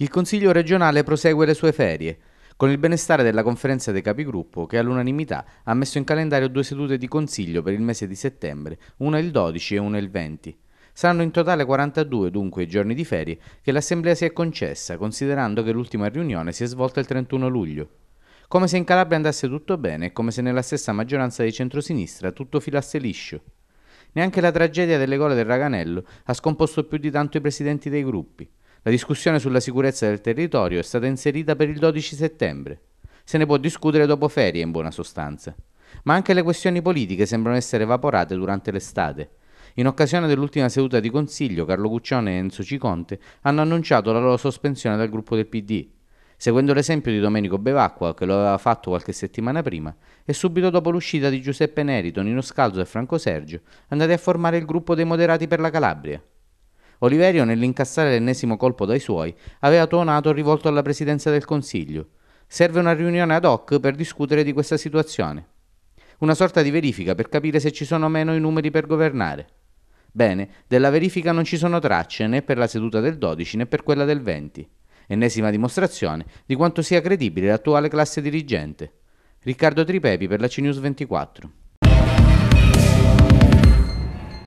Il Consiglio regionale prosegue le sue ferie, con il benestare della conferenza dei capigruppo che all'unanimità ha messo in calendario due sedute di Consiglio per il mese di settembre, una il 12 e una il 20. Saranno in totale 42 dunque i giorni di ferie che l'Assemblea si è concessa, considerando che l'ultima riunione si è svolta il 31 luglio. Come se in Calabria andasse tutto bene e come se nella stessa maggioranza di centrosinistra tutto filasse liscio. Neanche la tragedia delle gole del Raganello ha scomposto più di tanto i presidenti dei gruppi. La discussione sulla sicurezza del territorio è stata inserita per il 12 settembre. Se ne può discutere dopo ferie, in buona sostanza. Ma anche le questioni politiche sembrano essere evaporate durante l'estate. In occasione dell'ultima seduta di consiglio, Carlo Cuccione e Enzo Ciconte hanno annunciato la loro sospensione dal gruppo del PD. Seguendo l'esempio di Domenico Bevacqua, che lo aveva fatto qualche settimana prima, e subito dopo l'uscita di Giuseppe Neri, Tonino Scalzo e Franco Sergio, andati a formare il gruppo dei moderati per la Calabria. Oliverio, nell'incassare l'ennesimo colpo dai suoi, aveva tuonato rivolto alla presidenza del Consiglio. Serve una riunione ad hoc per discutere di questa situazione. Una sorta di verifica per capire se ci sono meno i numeri per governare. Bene, della verifica non ci sono tracce né per la seduta del 12 né per quella del 20. Ennesima dimostrazione di quanto sia credibile l'attuale classe dirigente. Riccardo Tripepi per la CNews 24.